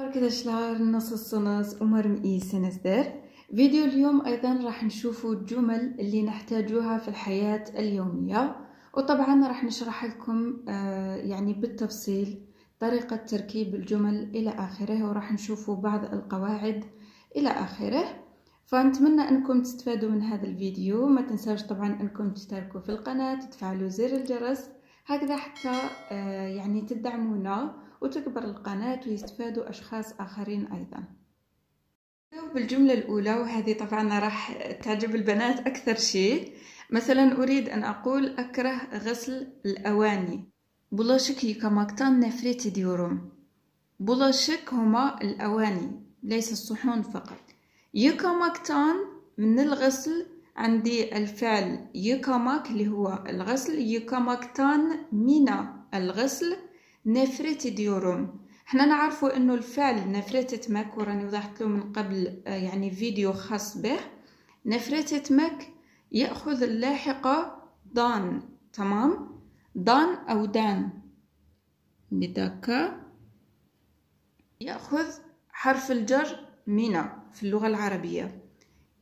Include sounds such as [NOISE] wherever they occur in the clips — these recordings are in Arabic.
Arkadaşlar nasılsınız? Umarım iyisinizdir. Video اليوم أيضا راح نشوف الجمل اللي نحتاجوها في الحياة اليومية وطبعا راح نشرح لكم آه، يعني بالتفصيل طريقة تركيب الجمل إلى آخره وراح نشوف بعض القواعد إلى آخره فنتمنى أنكم تستفادوا من هذا الفيديو ما تنساوش طبعا أنكم تشتركوا في القناة تفعلوا زر الجرس هكذا حتى آه، يعني تدعمونا وتكبر القناة ويستفادوا أشخاص آخرين أيضا بالجملة الأولى وهذه طبعا راح تعجب البنات أكثر شيء مثلا أريد أن أقول أكره غسل الأواني بلاشك يكماكتان نفريتي ديورم بلاشك هما الأواني ليس الصحون فقط يكماكتان من الغسل عندي الفعل يكماك اللي هو الغسل يكماكتان من الغسل نفرت ديورهم حنا نعرفوا انه الفعل نفرتت مك وراني وضحت له من قبل آه، يعني فيديو خاص به نفرتت مك ياخذ اللاحقه دان تمام دان او دان بدك ياخذ حرف الجر مينا في اللغه العربيه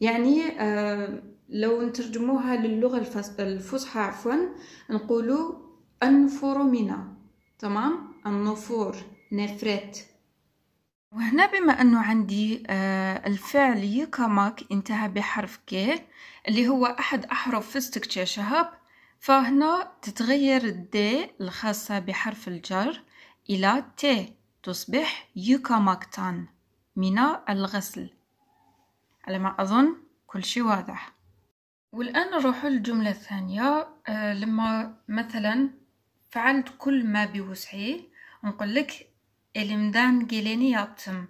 يعني آه لو نترجموها للغه الفصحى عفوا نقولوا انفر مينا تمام النفور نفرت وهنا بما أنه عندي آه، الفعل يكاماك انتهى بحرف ك اللي هو أحد أحرف فستك شهاب فهنا تتغير الد الخاصة بحرف الجر إلى ت تصبح يكاماكتان من الغسل على ما أظن كل شيء واضح والآن نروح للجملة الثانية آه، لما مثلا فعلت كل ما بوسعي نقولك إلمدان جيليني يابتم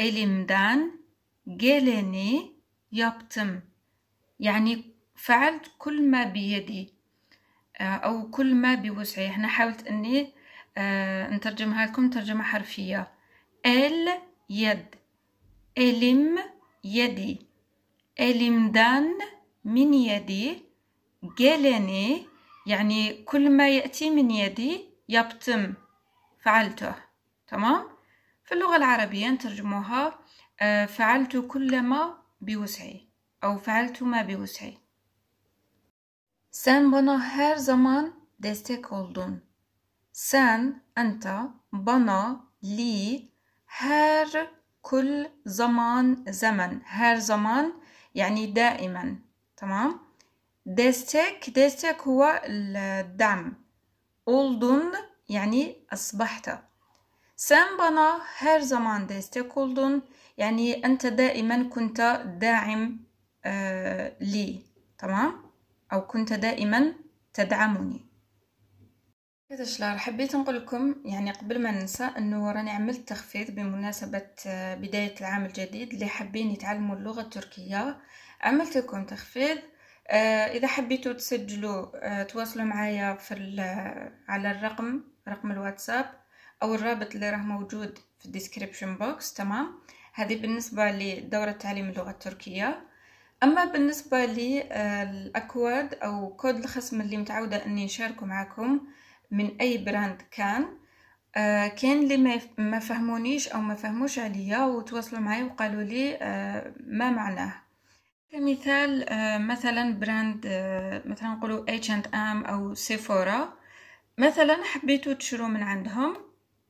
إلمدان جيليني يابتم يعني فعلت كل ما بيدي آه، أو كل ما بوسعي هنا حاولت أني آه، نترجمها لكم ترجمة حرفية ال يد إلم يدي إلمدان من يدي جيليني يعني كل ما يأتي من يدي يبتم فعلته تمام في اللغة العربية نترجموها آه، فعلت كل ما بوسعي أو فعلت ما بوسعي سان بنا هر زمان دستك oldun. سان أنت بنا لي هر كل, زمان زمن هر زمان يعني دائما تمام دستك دستك هو الدعم أولدون يعني أصبحت سن بنا هر زمان دستك oldun يعني أنت دائما كنت داعم آه، لي تمام أو كنت دائما تدعمني Arkadaşlar حبيت نقول لكم يعني قبل ما ننسى انه راني عملت تخفيض بمناسبة آه، بداية العام الجديد اللي حابين يتعلموا اللغة التركية عملت لكم تخفيض آه، اذا حبيتوا تسجلوا آه، تواصلوا معايا في آه، على الرقم رقم الواتساب او الرابط اللي راه موجود في الديسكريبشن بوكس تمام هذه بالنسبه لدوره تعليم اللغه التركيه اما بالنسبه للاكواد او كود الخصم اللي متعوده اني نشاركه معكم من اي براند كان كان اللي ما فهمونيش او ما فهموش عليا وتواصلوا معي وقالوا لي ما معناه كمثال آه، مثلا براند آه، مثلا نقولوا اتش اند ام او سيفورا مثلا حبيتو تشرو من عندهم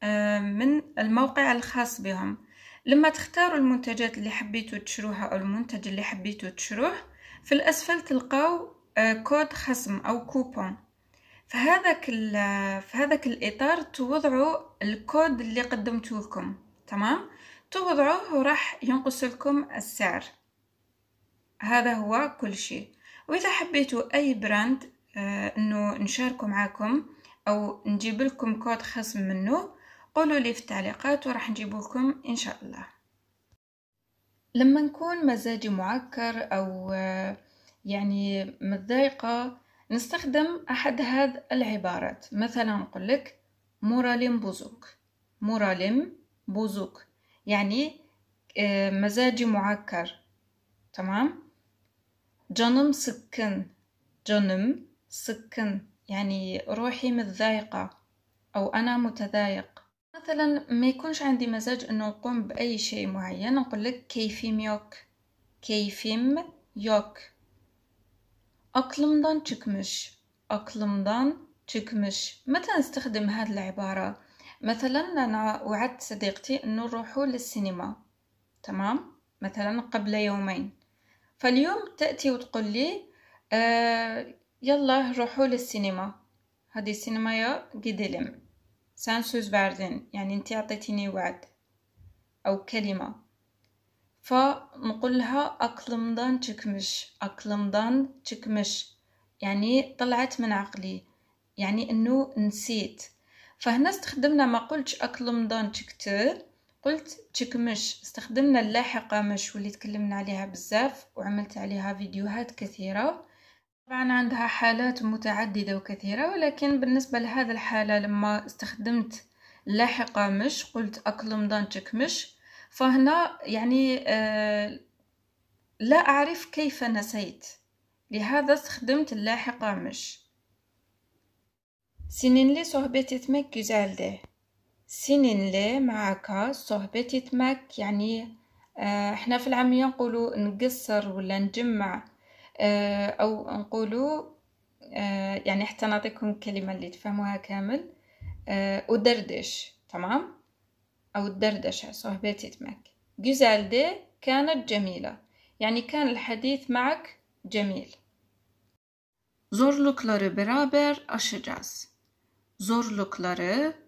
آه، من الموقع الخاص بهم لما تختاروا المنتجات اللي حبيتو تشروها او المنتج اللي حبيتو تشروه في الاسفل تلقاو كود خصم او كوبون فهذاك في هذاك الاطار توضعوا الكود اللي قدمتولكم تمام توضعوه وراح ينقص لكم السعر هذا هو كل شيء وإذا حبيتوا أي براند آه، أنه نشاركه معاكم أو نجيب لكم كود خصم منه قولوا لي في التعليقات وراح نجيب لكم إن شاء الله لما نكون مزاجي معكر أو آه، يعني متضايقة نستخدم أحد هذه العبارات مثلا نقول لك موراليم بوزوك موراليم بوزوك يعني آه، مزاجي معكر تمام جنم سكن جنم سكن يعني روحي متضايقة أو أنا متضايق مثلا ما يكونش عندي مزاج أنه نقوم بأي شيء معين نقول لك كيفيم يوك كيفيم يوك Aklımdan تكمش Aklımdan تكمش متى نستخدم هذه العبارة؟ مثلا أنا وعدت صديقتي أنه نروحوا للسينما تمام؟ مثلا قبل يومين فاليوم تأتي وتقول لي آه يلا روحوا للسينما هذه السينما يا قدلم سانسوز verdin يعني انت اعطيتيني وعد او كلمة فنقولها aklımdan çıkmış aklımdan تكمش يعني طلعت من عقلي يعني انه نسيت فهنا استخدمنا ما قلتش aklımdan تكتر قلت تكمش استخدمنا اللاحقة مش واللي تكلمنا عليها بزاف وعملت عليها فيديوهات كثيرة طبعا عندها حالات متعددة وكثيرة ولكن بالنسبة لهذا الحالة لما استخدمت لاحقة مش قلت أكلمضان تكمش فهنا يعني آه، لا أعرف كيف نسيت لهذا استخدمت اللاحقة مش سنين لي صحبتي تمك ده سنين لي معاك صحبت تماك يعني آه، احنا في العامية نقولوا نقصر ولا نجمع آه، او نقولوا آه، يعني حتى نعطيكم الكلمة اللي تفهموها كامل آه، ودردش تمام او الدردشة صحبت تماك جزال دي كانت جميلة يعني كان الحديث معك جميل zorlukları beraber aşacağız. Zorlukları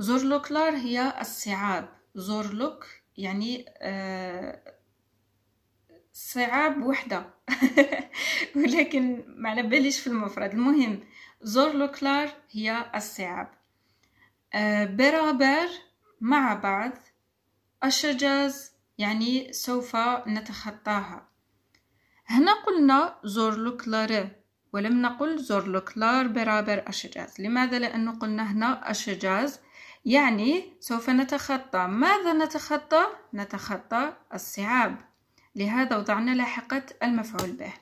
زورلوكلار هي الصعاب زورلوك يعني آه، صعاب وحده [LAUGHS] ولكن ما على باليش في المفرد المهم زورلوكلار هي الصعاب آه، برابر مع بعض الشجاز يعني سوف نتخطاها هنا قلنا زورلوكلار ولم نقل زورلوكلار برابر الشجاز لماذا لأنه قلنا هنا الشجاز يعني سوف نتخطى ماذا نتخطى؟ نتخطى الصعاب لهذا وضعنا لاحقة المفعول به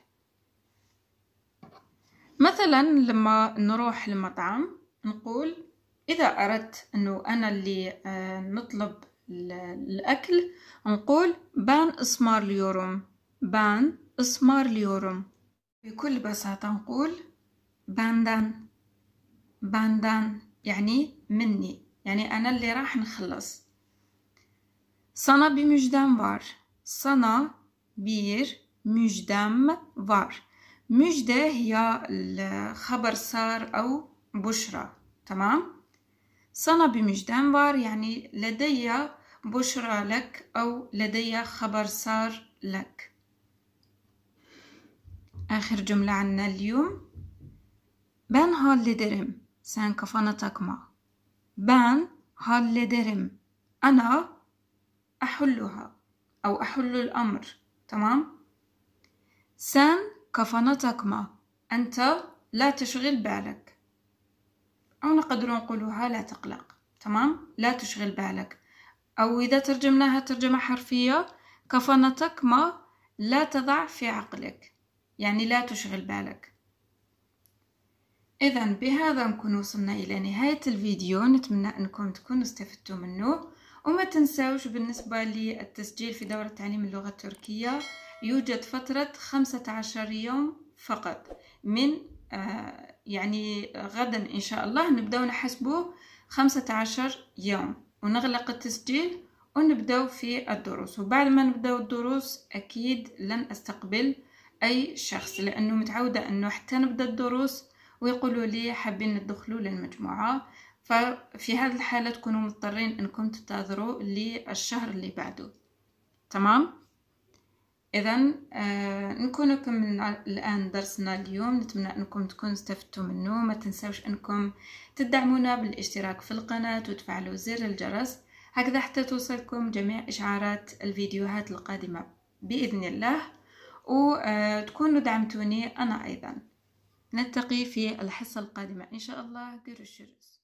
مثلا لما نروح المطعم نقول إذا أردت أنه أنا اللي آه، نطلب الأكل نقول بان اسمار اليورم بان اسمار اليورم بكل بساطة نقول باندان باندان يعني مني Yani ana اللي راح نخلص. Sana bir müjdem var. Sana bir müjdem var. Müjde ya haber sar au buşra. Tamam? Sana bir müjdem var. Yani ledeyya buşra lek au ledeyya haber sar lek. Ahir cümle anna اليوم. Ben hallederim. Sen kafana takma. Ben hallederim. Ana ahulluha او أحل الأمر تمام sen kafana takma أنت لا تشغل بالك أو نقدر نقولها لا تقلق تمام لا تشغل بالك أو إذا ترجمناها ترجمة حرفية كفنتك ما لا تضع في عقلك يعني لا تشغل بالك اذا بهذا نكون وصلنا الى نهايه الفيديو نتمنى انكم تكونوا استفدتوا منه وما تنساوش بالنسبه للتسجيل في دوره تعليم اللغه التركيه يوجد فتره 15 يوم فقط من آه يعني غدا ان شاء الله نبداو خمسة 15 يوم ونغلق التسجيل ونبداو في الدروس وبعد ما نبداو الدروس اكيد لن استقبل اي شخص لانه متعوده انه حتى نبدا الدروس ويقولوا لي حابين ندخلوا للمجموعة ففي هذه الحالة تكونوا مضطرين أنكم تنتظروا للشهر اللي بعده تمام إذا آه نكون كملنا الآن درسنا اليوم نتمنى أنكم تكونوا استفدتوا منه ما تنساوش أنكم تدعمونا بالاشتراك في القناة وتفعلوا زر الجرس هكذا حتى توصلكم جميع إشعارات الفيديوهات القادمة بإذن الله وتكونوا آه، دعمتوني أنا أيضاً نلتقي في الحصة القادمة إن شاء الله جرشرس